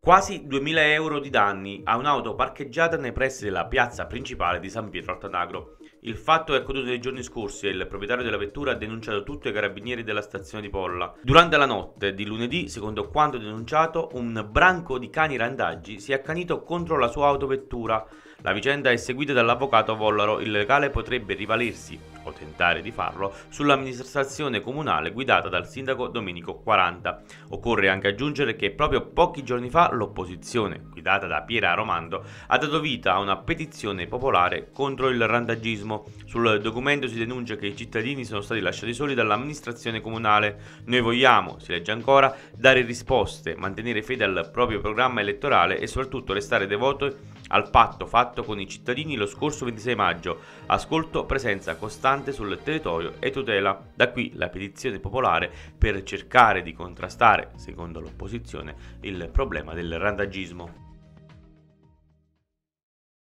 Quasi 2.000 euro di danni a un'auto parcheggiata nei pressi della piazza principale di San Pietro Altanagro. Il fatto è accaduto nei giorni scorsi e il proprietario della vettura ha denunciato tutto ai carabinieri della stazione di Polla. Durante la notte di lunedì, secondo quanto denunciato, un branco di cani randaggi si è accanito contro la sua autovettura. La vicenda è seguita dall'avvocato Vollaro, il legale potrebbe rivalersi o tentare di farlo, sull'amministrazione comunale guidata dal sindaco Domenico 40. Occorre anche aggiungere che proprio pochi giorni fa l'opposizione, guidata da Piera Romando, ha dato vita a una petizione popolare contro il randagismo. Sul documento si denuncia che i cittadini sono stati lasciati soli dall'amministrazione comunale. Noi vogliamo, si legge ancora, dare risposte, mantenere fede al proprio programma elettorale e soprattutto restare devoti al patto fatto con i cittadini lo scorso 26 maggio, ascolto presenza costante sul territorio e tutela. Da qui la petizione popolare per cercare di contrastare, secondo l'opposizione, il problema del randagismo.